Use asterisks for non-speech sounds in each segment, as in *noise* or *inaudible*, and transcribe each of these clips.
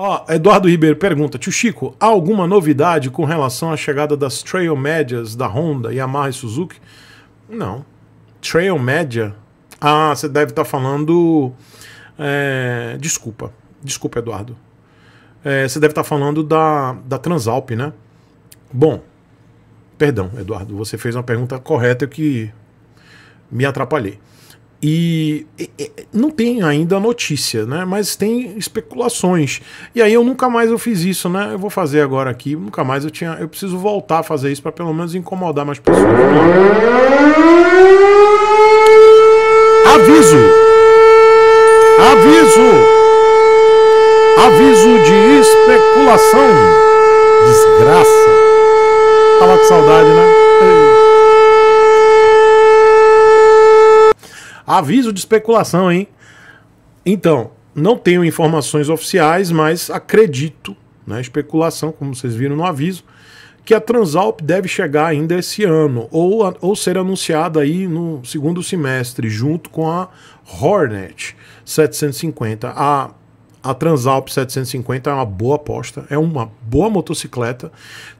Ó, oh, Eduardo Ribeiro pergunta: Tio Chico, há alguma novidade com relação à chegada das Trail Médias da Honda, Yamaha e Suzuki? Não. Trail Média? Ah, você deve estar tá falando. É... Desculpa. Desculpa, Eduardo. É, você deve estar tá falando da, da Transalp, né? Bom. Perdão, Eduardo, você fez uma pergunta correta que me atrapalhei. E, e, não tem ainda notícia, né? Mas tem especulações. E aí eu nunca mais eu fiz isso, né? Eu vou fazer agora aqui, nunca mais eu tinha, eu preciso voltar a fazer isso para pelo menos incomodar mais pessoas. Aviso. Aviso. Aviso de especulação. Desgraça. Tava com saudade, né? Aviso de especulação, hein? Então, não tenho informações oficiais, mas acredito, né, especulação, como vocês viram no aviso, que a Transalp deve chegar ainda esse ano, ou, ou ser anunciada aí no segundo semestre, junto com a Hornet 750. A, a Transalp 750 é uma boa aposta, é uma boa motocicleta,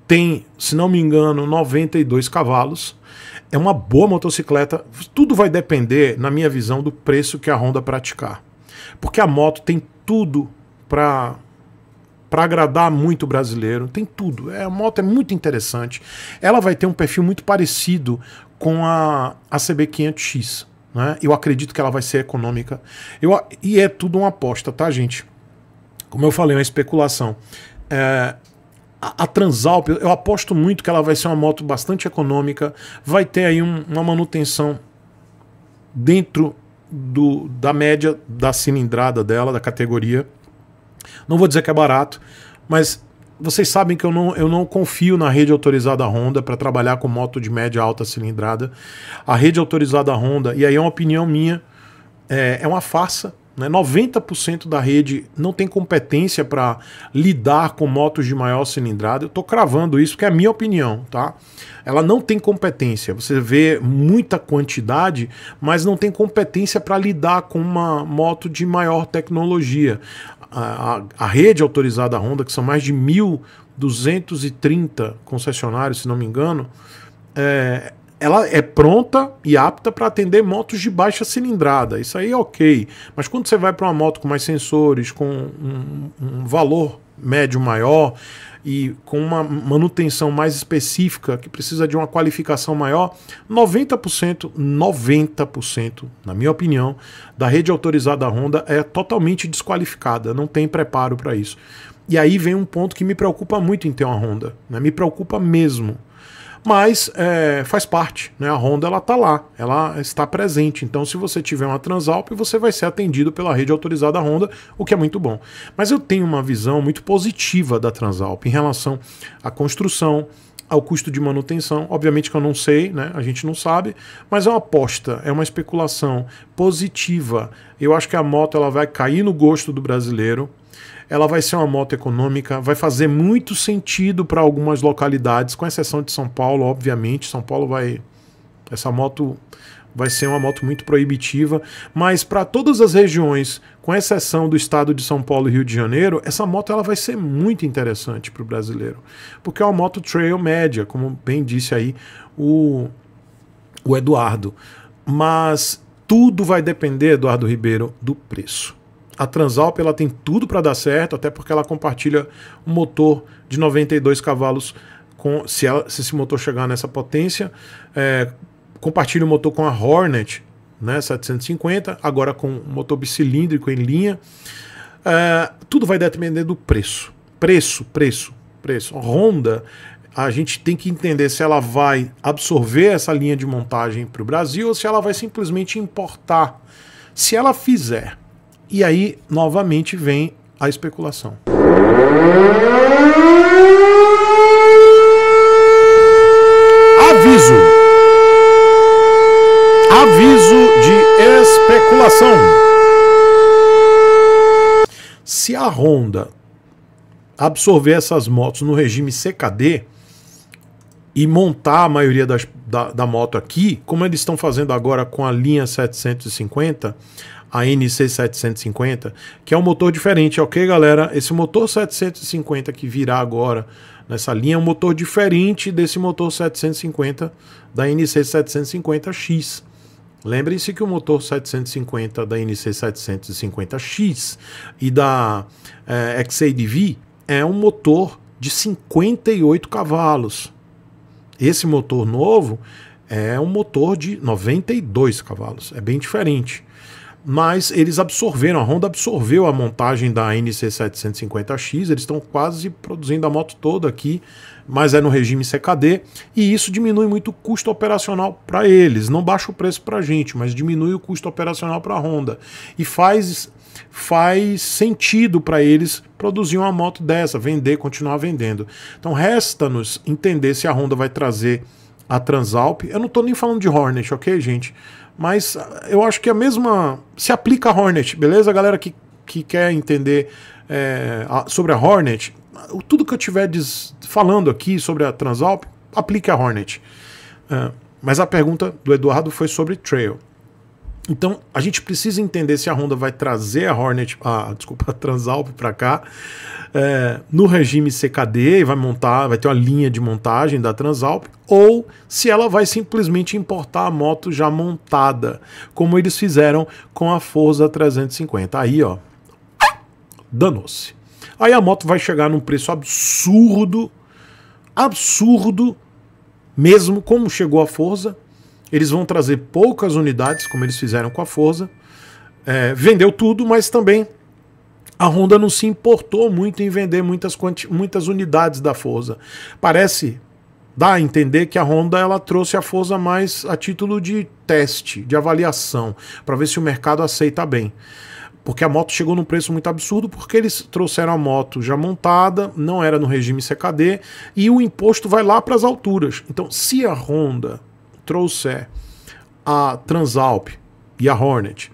tem, se não me engano, 92 cavalos é uma boa motocicleta. Tudo vai depender, na minha visão, do preço que a Honda praticar. Porque a moto tem tudo para para agradar muito o brasileiro, tem tudo. É, a moto é muito interessante. Ela vai ter um perfil muito parecido com a, a CB500X. Né? Eu acredito que ela vai ser econômica. Eu, e é tudo uma aposta, tá, gente? Como eu falei, é uma especulação. É, a, Transalp, eu aposto muito que ela vai ser uma moto bastante econômica, vai ter aí um, uma manutenção dentro do, da média da cilindrada dela, da categoria. Não vou dizer que é barato, mas vocês sabem que eu não, eu não confio na rede autorizada Honda para trabalhar com moto de média alta cilindrada. A rede autorizada Honda, e aí é uma opinião minha, é, é uma farsa né? 90% da rede não tem competência para lidar com motos de maior cilindrada. Eu estou cravando isso, que é a minha opinião, tá? Ela não tem competência. Você vê muita quantidade, mas não tem competência para lidar com uma moto de maior tecnologia. A, a, a rede autorizada da Honda, que são mais de 1.230 concessionários, se não me engano, é, ela é pronta e apta para atender motos de baixa cilindrada. Isso aí é ok. Mas quando você vai para uma moto com mais sensores, com um, um, valor médio maior e com uma manutenção mais específica, que precisa de uma qualificação maior, 90%, 90%, na minha opinião, da rede autorizada Honda é totalmente desqualificada, não tem preparo para isso. E aí vem um ponto que me preocupa muito em ter uma Honda, né? me preocupa mesmo mas é, faz parte, né? A Honda ela tá lá, ela está presente. Então, se você tiver uma Transalp, você vai ser atendido pela rede autorizada Honda, o que é muito bom. Mas eu tenho uma visão muito positiva da Transalp em relação à construção, ao custo de manutenção. Obviamente que eu não sei, né? A gente não sabe, mas é uma aposta, é uma especulação positiva. Eu acho que a moto ela vai cair no gosto do brasileiro. Ela vai ser uma moto econômica, vai fazer muito sentido para algumas localidades, com exceção de São Paulo, obviamente. São Paulo vai. Essa moto vai ser uma moto muito proibitiva, mas para todas as regiões, com exceção do estado de São Paulo e Rio de Janeiro, essa moto ela vai ser muito interessante para o brasileiro, porque é uma moto trail média, como bem disse aí o, o Eduardo. Mas tudo vai depender, Eduardo Ribeiro, do preço. A Transalp ela tem tudo para dar certo, até porque ela compartilha um motor de 92 cavalos com, se, ela, se esse motor chegar nessa potência, é, compartilha o motor com a Hornet, né, 750, agora com motor bicilíndrico em linha. É, tudo vai depender do preço. Preço, preço, preço. Honda, a gente tem que entender se ela vai absorver essa linha de montagem para o Brasil ou se ela vai simplesmente importar. Se ela fizer e aí, novamente, vem a especulação. Aviso! Aviso de especulação. Se a Honda absorver essas motos no regime CKD e montar a maioria das, da, da moto aqui, como eles estão fazendo agora com a linha 750, a NC750, que é um motor diferente, ok, galera? Esse motor 750 que virá agora nessa linha é um motor diferente desse motor 750 da NC750X. Lembrem-se que o motor 750 da NC750X e da é, eh, XADV é um motor de 58 cavalos. Esse motor novo é um motor de 92 cavalos, é bem diferente mas eles absorveram, a Honda absorveu a montagem da NC750X, eles estão quase produzindo a moto toda aqui, mas é no regime CKD, e isso diminui muito o custo operacional para eles, não baixa o preço para a gente, mas diminui o custo operacional para a Honda, e faz, faz sentido para eles produzir uma moto dessa, vender, continuar vendendo. Então resta-nos entender se a Honda vai trazer a Transalp, eu não estou nem falando de Hornet, ok gente? Mas eh, eu acho que a mesma. Se aplica a Hornet, beleza? galera que, que quer entender é, a, sobre a Hornet, tudo que eu estiver falando aqui sobre a Transalp, aplique a Hornet. Ah, mas a pergunta do Eduardo foi sobre Trail. Então a gente precisa entender se a Honda vai trazer a Hornet, a, desculpa, a Transalp para cá é, no regime CKD e vai montar, vai ter uma linha de montagem da Transalp, ou se ela vai simplesmente importar a moto já montada, como eles fizeram com a Forza 350. Aí, ó, danou-se. Aí a moto vai chegar num preço absurdo, absurdo mesmo como chegou a Forza, eles vão trazer poucas unidades, como eles fizeram com a Forza. É, vendeu tudo, mas também a Honda não se importou muito em vender muitas, muitas unidades da Forza. Parece dá a entender que a Honda ela trouxe a Forza mais a título de teste, de avaliação, para ver se o mercado aceita bem. Porque a moto chegou num preço muito absurdo, porque eles trouxeram a moto já montada, não era no regime CKD, e o imposto vai lá para as alturas. Então, se a Honda trouxer a Transalp e a Hornet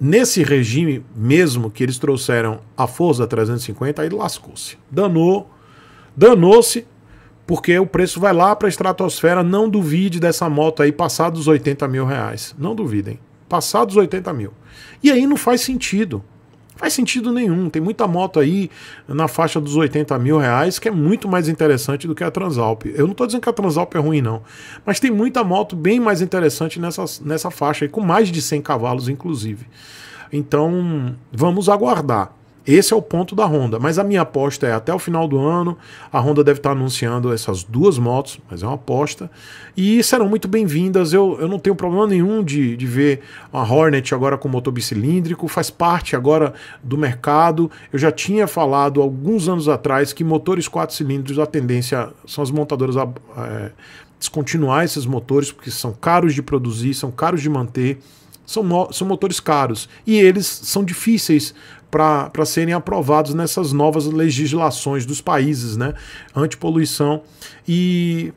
nesse regime mesmo que eles trouxeram a Forza 350, aí lascou-se. Danou, danou-se, porque o preço vai lá para a estratosfera. Não duvide dessa moto aí passar dos 80 mil reais. Não duvidem. Passar dos 80 mil. E aí não faz sentido. Faz sentido nenhum. Tem muita moto aí na faixa dos 80 mil reais que é muito mais interessante do que a Transalp. Eu não estou dizendo que a Transalp é ruim, não. Mas tem muita moto bem mais interessante nessa, nessa faixa aí, com mais de 100 cavalos, inclusive. Então, vamos aguardar. Esse é o ponto da Honda. Mas a minha aposta é até o final do ano, a Honda deve estar anunciando essas duas motos, mas é uma aposta. E serão muito bem-vindas. Eu, eu não tenho problema nenhum de, de ver a Hornet agora com motor bicilíndrico, faz parte agora do mercado. Eu já tinha falado alguns anos atrás que motores quatro cilindros, a tendência são as montadoras é, descontinuar esses motores, porque são caros de produzir, são caros de manter. São, são, motores caros e eles são difíceis para serem aprovados nessas novas legislações dos países, né? Antipoluição e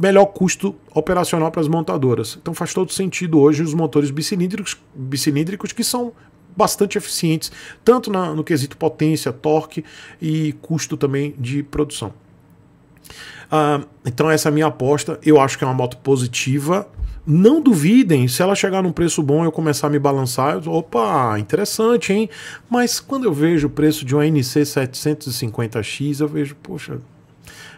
melhor custo operacional para as montadoras. Então faz todo sentido hoje os motores bicilíndricos, bicilíndricos que são bastante eficientes, tanto na, no quesito potência, torque e custo também de produção. Ah, então essa é a minha aposta, eu acho que é uma moto positiva, não duvidem, se ela chegar num preço bom eu começar a me balançar, eu, opa, interessante, hein? Mas quando eu vejo o preço de uma NC 750X, eu vejo, poxa,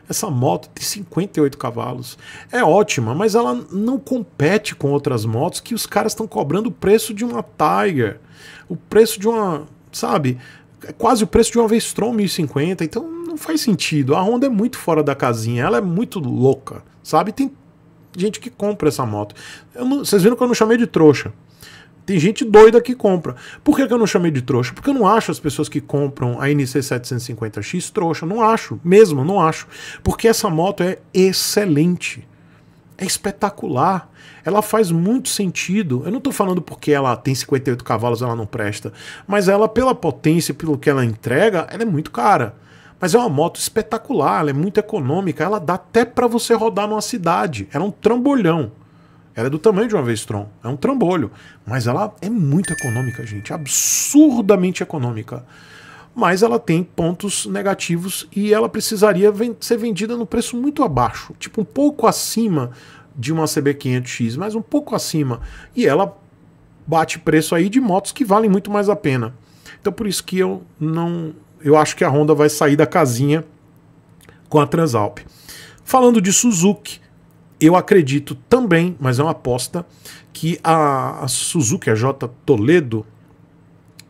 essa moto tem 58 cavalos. É ótima, mas ela não compete com outras motos que os caras estão cobrando o preço de uma Tiger, o preço de uma, sabe, é quase o preço de uma Vestron 1050, então não faz sentido. A Honda é muito fora da casinha, ela é muito louca, sabe? Tem gente que compra essa moto. Não, vocês viram que eu não chamei de trouxa. Tem gente doida que compra. Por que, que eu não chamei de trouxa? Porque eu não acho as pessoas que compram a NC750X trouxa. Não acho, mesmo, não acho. Porque essa moto é excelente. É espetacular. Ela faz muito sentido. Eu não estou falando porque ela tem 58 cavalos, ela não presta. Mas ela, pela potência, pelo que ela entrega, ela é muito cara. Mas é uma moto espetacular, ela é muito econômica, ela dá até para você rodar numa cidade. Era um trambolhão. Ela é do tamanho de uma Vestron, é um trambolho, mas ela é muito econômica, gente, absurdamente econômica. Mas ela tem pontos negativos e ela precisaria ser vendida no preço muito abaixo, tipo um pouco acima de uma CB500X, mas um pouco acima. E ela bate preço aí de motos que valem muito mais a pena. Então por isso que eu não eu acho que a Honda vai sair da casinha com a Transalp. Falando de Suzuki, eu acredito também, mas é uma aposta, que a, a Suzuki, a J Toledo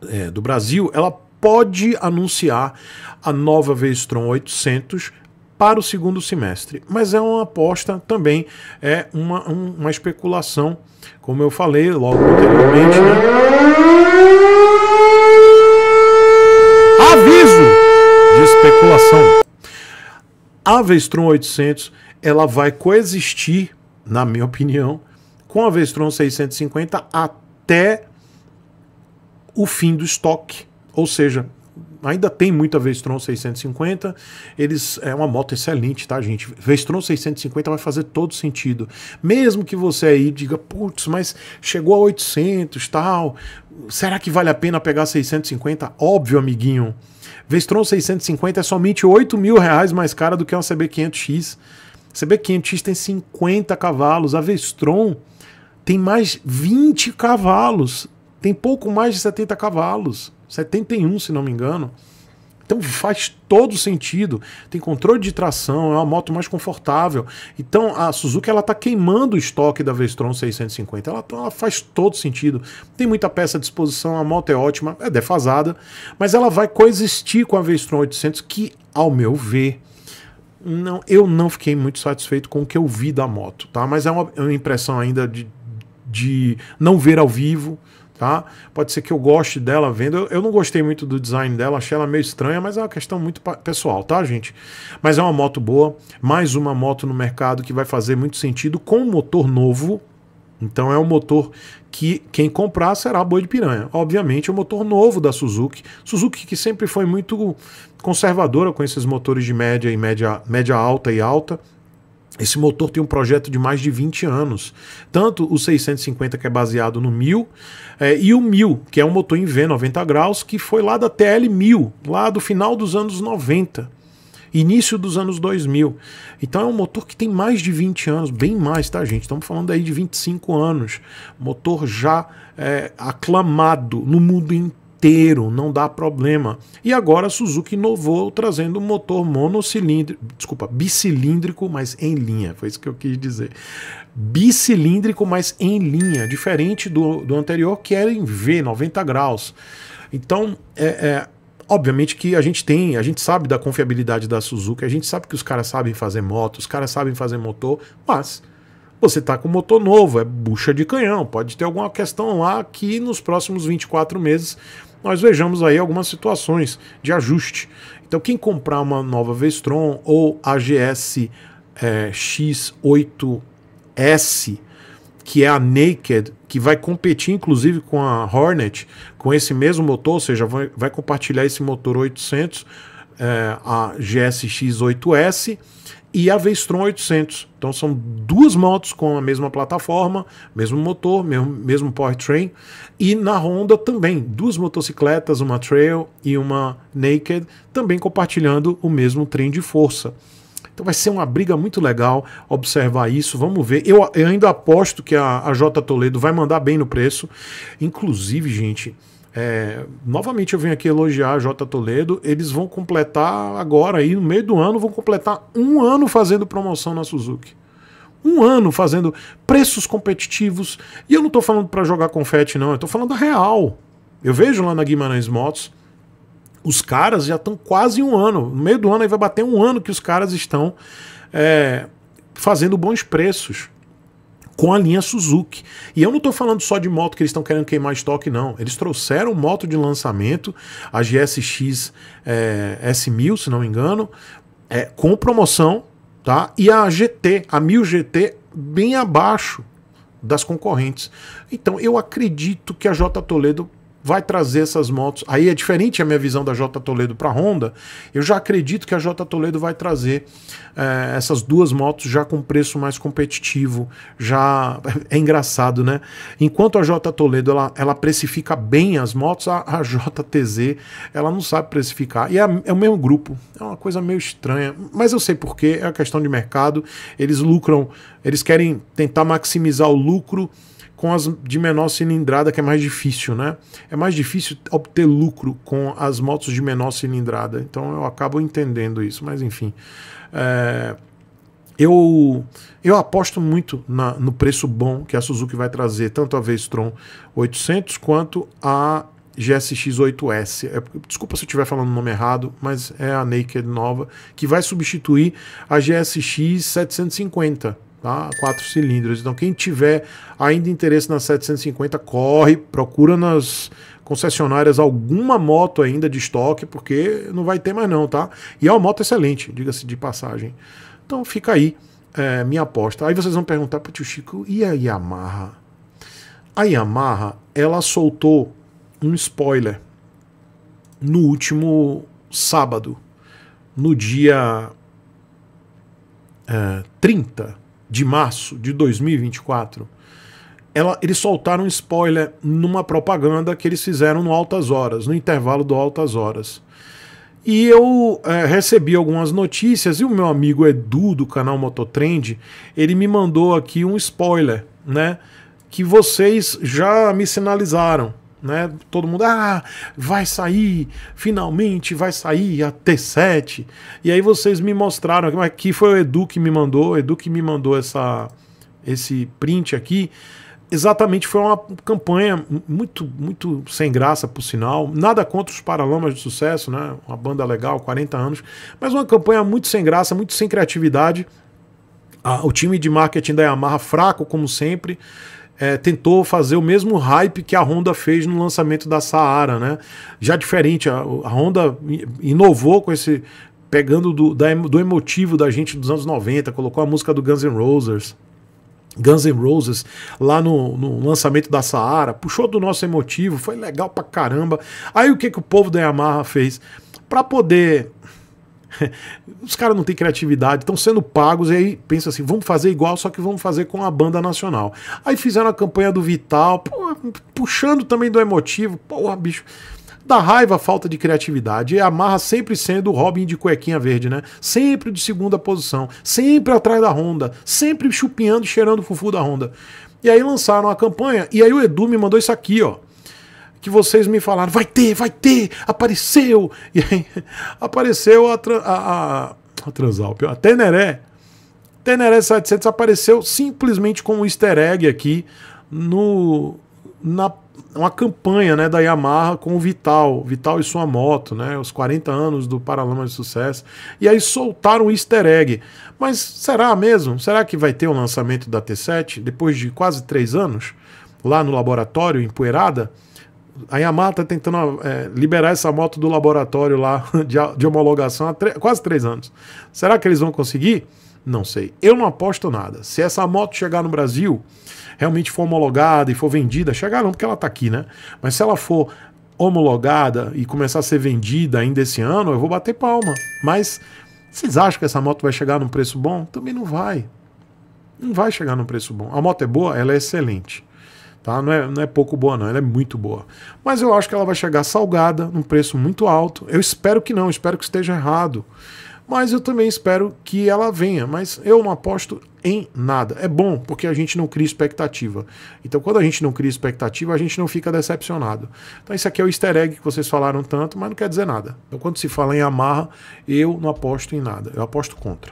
é, do Brasil, ela pode anunciar a nova V-Strom 800 para o segundo semestre. Mas é uma aposta também, é uma, uma especulação, como eu falei logo anteriormente. Né? A Vestron 800 ela vai coexistir, na minha opinião, com a Vestron 650 até o fim do estoque. Ou seja, ainda tem muita Vestron 650. Eles é uma moto excelente, tá, gente? Vestron 650 vai fazer todo sentido. Mesmo que você aí diga, putz, mas chegou a 800, tal, Será que vale a pena pegar 650? Óbvio, amiguinho. Vestron 650 é somente 8 mil reais mais cara do que uma CB500X. CB500X tem 50 cavalos. A Vestron tem mais 20 cavalos. Tem pouco mais de 70 cavalos. 71, se não me engano. Então faz todo sentido. Tem controle de tração, é uma moto mais confortável. Então a Suzuki ela está queimando o estoque da Vestron 650. Ela, tá, ela faz todo sentido. Tem muita peça à disposição, a moto é ótima, é defasada, mas ela vai coexistir com a Vestron 800 que, ao meu ver, não, eu não fiquei muito satisfeito com o que eu vi da moto, tá? Mas é uma, é uma impressão ainda de, de não ver ao vivo, tá? Pode ser que eu goste dela vendo. Eu, não gostei muito do design dela, achei ela meio estranha, mas é uma questão muito pessoal, tá, gente? Mas é uma moto boa, mais uma moto no mercado que vai fazer muito sentido com um motor novo. Então é um motor que quem comprar será boi de piranha. Obviamente, é um motor novo da Suzuki. Suzuki que sempre foi muito conservadora com esses motores de média e média, média alta e alta, esse motor tem um projeto de mais de 20 anos. Tanto o 650, que é baseado no 1000, é, e o 1000, que é um motor em V, 90 graus, que foi lá da TL 1000, lá do final dos anos 90 início dos anos 2000. Então é um motor que tem mais de 20 anos, bem mais, tá, gente? Estamos falando aí de 25 anos. Motor já é, aclamado no mundo inteiro inteiro, não dá problema. E agora a Suzuki inovou trazendo um motor monocilíndrico, desculpa, bicilíndrico, mas em linha, foi isso que eu quis dizer. Bicilíndrico, mas em linha, diferente do, do anterior que era em V, 90 graus. Então, é, é obviamente que a gente tem, a gente sabe da confiabilidade da Suzuki, a gente sabe que os caras sabem fazer moto, os caras sabem fazer motor, mas você está com motor novo, é bucha de canhão, pode ter alguma questão lá que nos próximos 24 meses nós vejamos aí algumas situações de ajuste. Então, quem comprar uma nova Vestron ou a é, X8S, que é a Naked, que vai competir inclusive com a Hornet, com esse mesmo motor, ou seja, vai, vai compartilhar esse motor 800, é, a GSX-8S, e a Vestron 800. Então são duas motos com a mesma plataforma, mesmo motor, mesmo, mesmo powertrain. E na Honda também, duas motocicletas, uma Trail e uma Naked, também compartilhando o mesmo trem de força. Então vai ser uma briga muito legal observar isso. Vamos ver. Eu, eu ainda aposto que a, a J Toledo vai mandar bem no preço. Inclusive, gente, é, novamente eu venho aqui elogiar a J Toledo. Eles vão completar agora aí, no meio do ano, vão completar um ano fazendo promoção na Suzuki. Um ano fazendo preços competitivos. E eu não estou falando para jogar confete, não. Eu estou falando a real. Eu vejo lá na Guimarães Motos, os caras já estão quase um ano. No meio do ano aí vai bater um ano que os caras estão é, fazendo bons preços com a linha Suzuki. E eu não estou falando só de moto que eles estão querendo queimar estoque, não. Eles trouxeram moto de lançamento, a GSX é, eh, S1000, se não me engano, é, com promoção, tá? E a GT, a 1000 GT, bem abaixo das concorrentes. Então eu acredito que a J Toledo vai trazer essas motos. Aí é diferente a minha visão da J Toledo para Honda. Eu já acredito que a J Toledo vai trazer é, essas duas motos já com preço mais competitivo. Já é engraçado, né? Enquanto a J Toledo ela, ela precifica bem as motos, a, a JTZ ela não sabe precificar. E é, é, o mesmo grupo. É uma coisa meio estranha, mas eu sei porque É a questão de mercado. Eles lucram, eles querem tentar maximizar o lucro com as de menor cilindrada, que é mais difícil, né? É mais difícil obter lucro com as motos de menor cilindrada. Então eu acabo entendendo isso, mas enfim. É... Eu, eu aposto muito na, no preço bom que a Suzuki vai trazer, tanto a Vestron 800 quanto a GSX-8S. É, desculpa se eu estiver falando o nome errado, mas é a Naked nova, que vai substituir a GSX-750 tá? Quatro cilindros. Então, quem tiver ainda interesse na 750, corre, procura nas concessionárias alguma moto ainda de estoque, porque não vai ter mais não, tá? E é uma moto excelente, diga-se de passagem. Então, fica aí é, minha aposta. Aí vocês vão perguntar para o tio Chico, e a Yamaha? A Yamaha, ela soltou um spoiler no último sábado, no dia 30 é, de março de 2024, ela, eles soltaram um spoiler numa propaganda que eles fizeram no Altas Horas, no intervalo do Altas Horas. E eu é, recebi algumas notícias e o meu amigo Edu do canal Mototrend, ele me mandou aqui um spoiler, né? Que vocês já me sinalizaram. Né? Todo mundo, ah, vai sair, finalmente vai sair a T7. E aí vocês me mostraram, aqui foi o Edu que me mandou, Edu que me mandou essa, esse print aqui. Exatamente, foi uma campanha muito, muito sem graça, por sinal. Nada contra os Paralamas de Sucesso, né? Uma banda legal, 40 anos. Mas uma campanha muito sem graça, muito sem criatividade. Ah, o time de marketing da Yamaha fraco, como sempre é, tentou fazer o mesmo hype que a Honda fez no lançamento da Saara, né? Já diferente, a, a Honda inovou com esse pegando do, da, do emotivo da gente dos anos 90, colocou a música do Guns N' Roses. Guns N' Roses lá no, no, lançamento da Saara, puxou do nosso emotivo, foi legal pra caramba. Aí o que, que o povo da Yamaha fez? Pra poder *laughs* Os caras não têm criatividade, estão sendo pagos e aí pensa assim, vamos fazer igual, só que vamos fazer com a banda nacional. Aí fizeram a campanha do Vital, pô, puxando também do emotivo, porra, bicho. Da raiva a falta de criatividade. E amarra sempre sendo o Robin de cuequinha verde, né? Sempre de segunda posição, sempre atrás da Honda, sempre chupinhando, cheirando o fufu da Honda. E aí lançaram a campanha, e aí o Edu me mandou isso aqui, ó que vocês me falaram, vai ter, vai ter, apareceu. E aí *laughs* apareceu a, a, a, a Transalp, a Teneré. Teneré 700 apareceu simplesmente como easter egg aqui no, na uma campanha né, da Yamaha com o Vital, Vital e sua moto, né, os 40 anos do Paralama de Sucesso, e aí soltaram o easter egg. Mas será mesmo? Será que vai ter o um lançamento da T7 depois de quase três anos, lá no laboratório, em Poeirada? a Yamaha está tentando é, liberar essa moto do laboratório lá *laughs* de, de homologação há quase três anos. Será que eles vão conseguir? Não sei. Eu não aposto nada. Se essa moto chegar no Brasil, realmente for homologada e for vendida, chegar não, porque ela está aqui, né? Mas se ela for homologada e começar a ser vendida ainda esse ano, eu vou bater palma. Mas vocês acham que essa moto vai chegar num preço bom? Também não vai. Não vai chegar num preço bom. A moto é boa, ela é excelente. Tá? Não, é, não é pouco boa, não, ela é muito boa. Mas eu acho que ela vai chegar salgada, num preço muito alto. Eu espero que não, espero que esteja errado. Mas eu também espero que ela venha. Mas eu não aposto em nada. É bom, porque a gente não cria expectativa. Então, quando a gente não cria expectativa, a gente não fica decepcionado. Então, isso aqui é o easter egg que vocês falaram tanto, mas não quer dizer nada. Então, quando se fala em amarra, eu não aposto em nada. Eu aposto contra.